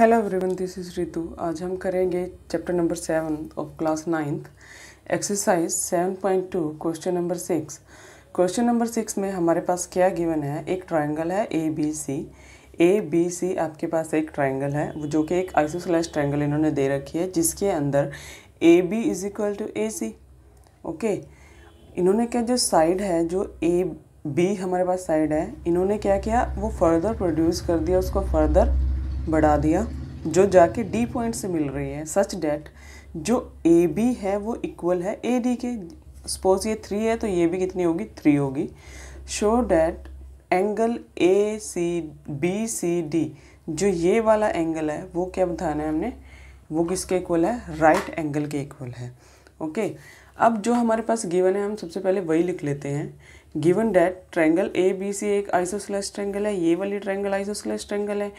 Hello everyone this is Ritu आज हम करेंगे chapter number seven of class ninth exercise seven point two question number six question number six में हमारे पास क्या गिवन है एक ट्रायंगल है A B C A B सी आपके पास एक ट्रायंगल है जो कि एक आइसोसलैश ट्रायंगल इन्होंने दे रखी है जिसके अंदर A B is equal to A C okay इन्होंने क्या जो साइड है जो ए बी हमारे पास साइड है इन्होंने क्या किया वो फर्दर प्रोड्यूस कर दिया उसको फर्दर बढ़ा दिया जो जाके डी पॉइंट से मिल रही है सच डैट जो ए बी है वो इक्वल है ए डी के सपोज ये थ्री है तो ये भी कितनी होगी थ्री होगी show that angle A C B C D जो ये वाला एंगल है वो क्या बताना है हमने वो किसके इक्वल है राइट right एंगल के इक्वल है ओके okay? अब जो हमारे पास गिवन है हम सबसे पहले वही लिख लेते हैं given that triangle A B C एक आइसोसलेस ट्रैंगल है ये वाली ट्रैंगल आइसोसलेस ट्रैंगल है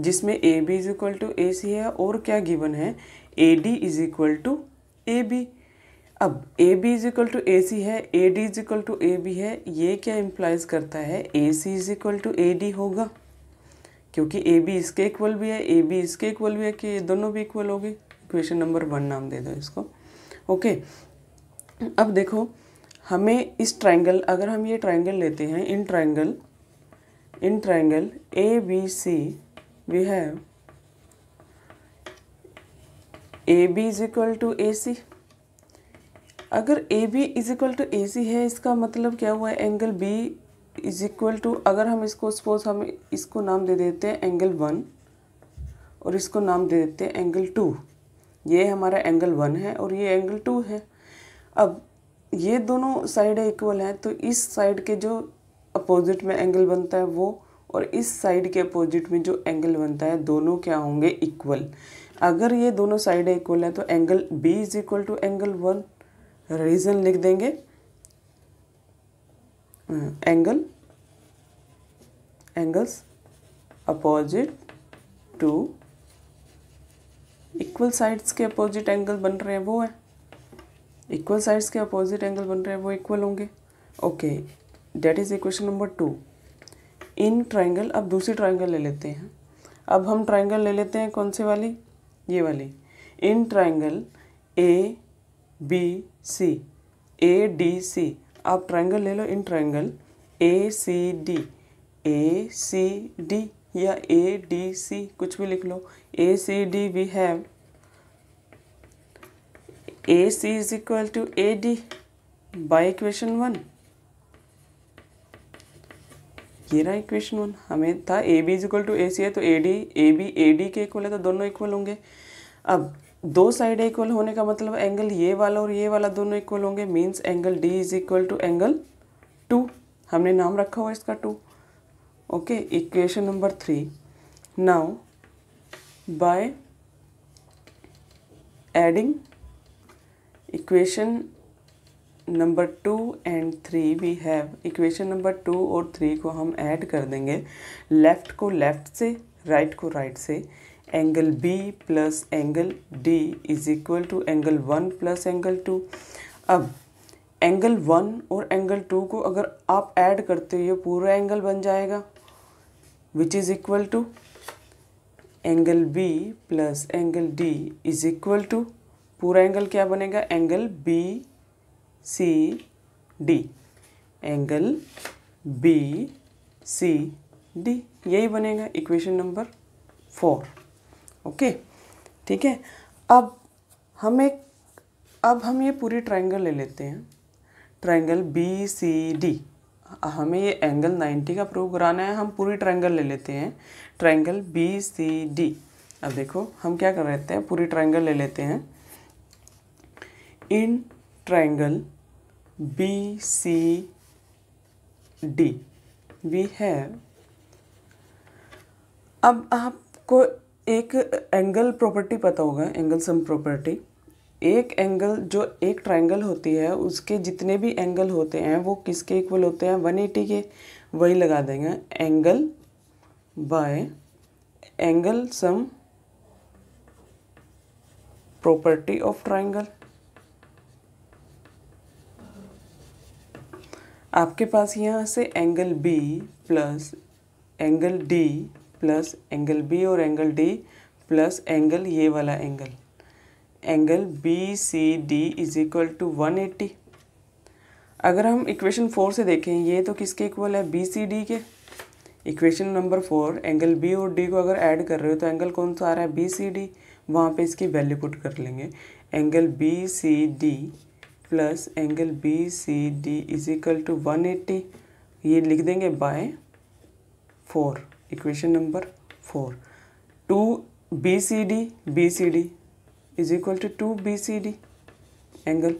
जिसमें A B is equal to A C है और क्या गिवन है A D is equal to A B अब A B is equal to A C है A D is equal to A B है ये क्या इम्प्लाइज करता है A C is equal to A D होगा क्योंकि ए बी इसके इक्वल भी है ए बी इसके इक्वल भी है कि ये दोनों भी इक्वल होगी इक्वेशन नंबर वन नाम दे दो इसको ओके अब देखो हमें इस ट्राइंगल अगर हम ये ट्राइंगल लेते हैं in triangle in triangle A B C we have AB is equal to A C अगर A B is equal to A C है इसका मतलब क्या हुआ है angle B is equal to अगर हम इसको सपोज हम इसको नाम दे देते हैं एंगल वन और इसको नाम दे देते हैं एंगल टू ये हमारा एंगल वन है और ये एंगल टू है अब ये दोनों साइड इक्वल हैं तो इस साइड के जो अपोजिट में एंगल बनता है वो और इस साइड के अपोजिट में जो एंगल बनता है दोनों क्या होंगे इक्वल अगर ये दोनों साइड इक्वल है तो angle B is equal to angle one reason लिख देंगे angle angles opposite to equal sides के अपोजिट एंगल बन रहे हैं वो है इक्वल साइड्स के अपोजिट एंगल बन रहे हैं वो इक्वल होंगे okay that is equation number two in triangle अब दूसरी ट्राइंगल ले लेते हैं अब हम ट्राइंगल ले लेते हैं कौन से वाली ये वाली in triangle A B C A D C आप ट्राइंगल ले लो in triangle A C D A C D या ए डी सी कुछ भी लिख लो A C D we have A C is equal to A D by equation one ये रहा इक्वेशन वन हमें था A B is equal to A C है तो A D A B A D के इक्वल है तो दोनों इक्वल होंगे अब दो साइड इक्वल होने का मतलब एंगल ये वाला और ये वाला दोनों इक्वल होंगे means angle D is equal to angle two हमने नाम रखा हुआ इसका two okay equation number three now by adding equation number two and three we have equation number two और थ्री को हम ऐड कर देंगे लेफ़्ट को लेफ़्ट से राइट right को राइट right से angle B plus angle D is equal to angle one plus angle two अब एंगल वन और एंगल टू को अगर आप ऐड करते हो पूरा एंगल बन जाएगा which is equal to angle B plus angle D is equal to पूरा एंगल क्या बनेगा angle B C D angle B C D यही बनेगा इक्वेशन नंबर फोर ओके ठीक है अब हम एक अब हम ये पूरी ट्राइंगल ले लेते हैं ट्राइंगल बी सी डी हमें ये एंगल 90 का प्रूव कराना है हम पूरी ट्राइंगल ले लेते हैं ट्राइंगल बी सी डी अब देखो हम क्या कर रहे हैं पूरी ट्राइंगल ले लेते हैं in B C D we है अब आपको एक एंगल प्रॉपर्टी पता होगा एंगल सम प्रॉपर्टी एक एंगल जो एक ट्रायंगल होती है उसके जितने भी एंगल होते हैं वो किसके इक्वल होते हैं वन एटी के वही लगा देंगे angle by angle sum property of triangle आपके पास यहाँ से angle B plus angle D plus angle B और एंगल डी प्लस एंगल ये वाला angle angle B C D is equal to one eighty अगर हम इक्वेशन फोर से देखें ये तो किसके इक्वल है बी सी डी के equation number four angle B और डी को अगर ऐड कर रहे हो तो एंगल कौन सा आ रहा है बी सी डी वहाँ पे इसकी वैल्यू पुट कर लेंगे angle B C D plus angle B C D is equal to one eighty ये लिख देंगे by four equation number four two B C D B C D is equal to two B C D angle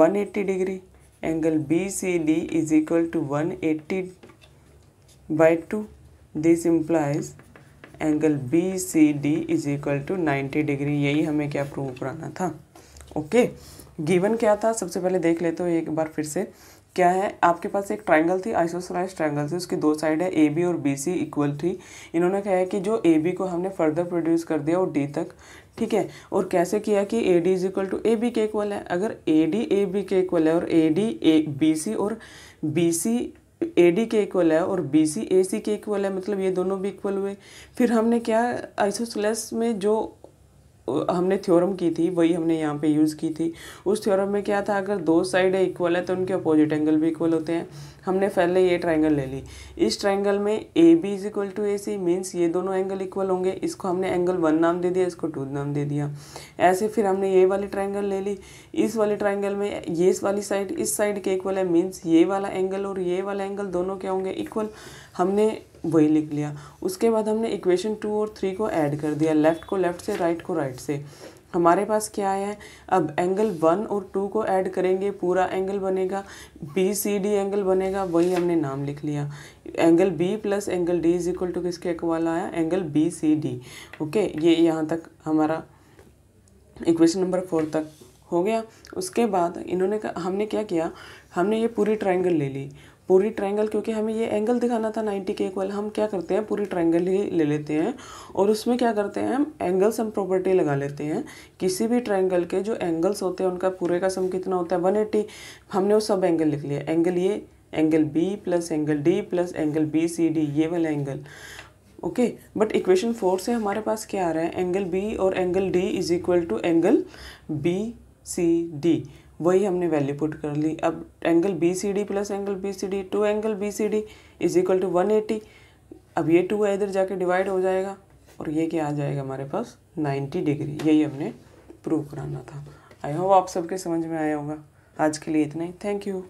one eighty degree angle B C D is equal to one eighty by two this implies angle B C D is equal to ninety degree यही हमें क्या prove कराना था okay okay? Given क्या था सबसे पहले देख लेते हो एक बार फिर से क्या है आपके पास एक ट्रायंगल थी आइसोसलाइज ट्रायंगल थी उसकी दो साइड है ए बी और बी सी इक्वल थी इन्होंने कहा है कि जो ए बी को हमने फर्दर प्रोड्यूस कर दिया और डी तक ठीक है और कैसे किया कि A D is equal to A B के इक्वल है अगर ए डी ए बी के इक्वल है और A D A B C और बी सी ए डी के इक्वल है और बी सी ए सी के इक्वल है मतलब ये दोनों भी इक्वल हुए फिर हमने क्या आइसोसलेस में जो हमने थ्योरम की थी वही हमने यहाँ पे यूज़ की थी उस थ्योरम में क्या था अगर दो साइड इक्वल है तो उनके अपोजिट एंगल भी इक्वल होते हैं हमने पहले ये ट्राइंगल ले ली इस ट्राइंगल में A B is equal to A C means ये दोनों एंगल इक्वल होंगे इसको हमने एंगल वन नाम दे दिया इसको टू नाम दे दिया ऐसे फिर हमने ये वाली ट्राइंगल ले ली इस वाली ट्राइंगल में ये इस वाली साइड इस साइड के इक्वल है मीन्स ये वाला एंगल और ये वाला एंगल दोनों क्या होंगे इक्वल हमने वही लिख लिया उसके बाद हमने इक्वेशन टू और थ्री को ऐड कर दिया लेफ़्ट को लेफ़्ट से राइट को राइट से हमारे पास क्या है अब एंगल वन और टू को ऐड करेंगे पूरा एंगल बनेगा बी सी डी एंगल बनेगा वही हमने नाम लिख लिया angle B plus angle D is equal to किसके इक्वल आया angle B C D okay ये यहाँ तक हमारा इक्वेशन नंबर फोर तक हो गया उसके बाद इन्होंने हमने क्या किया हमने ये पूरी ट्रायंगल ले ली पूरी ट्रायंगल क्योंकि हमें ये एंगल दिखाना था 90 के इक्वल हम क्या करते हैं पूरी ट्रायंगल ही ले लेते हैं और उसमें क्या करते हैं हम एंगल सम प्रॉपर्टी लगा लेते हैं किसी भी ट्रायंगल के जो एंगल्स होते हैं उनका पूरे का सम कितना होता है 180 हमने वो सब एंगल लिख लिया एंगल ये angle B plus angle D plus angle B C D ये वाला angle okay but equation four से हमारे पास क्या आ रहा है एंगल बी और angle D is equal to angle B C D वही हमने वैल्यू पुट कर ली अब angle B C D plus angle B C D two angle B C D is equal to one eighty अब ये to है इधर जाके डिवाइड हो जाएगा और ये क्या आ जाएगा हमारे पास नाइन्टी डिग्री यही हमने प्रूव कराना था आई होप आप सबके समझ में आया होगा आज के लिए इतना ही थैंक यू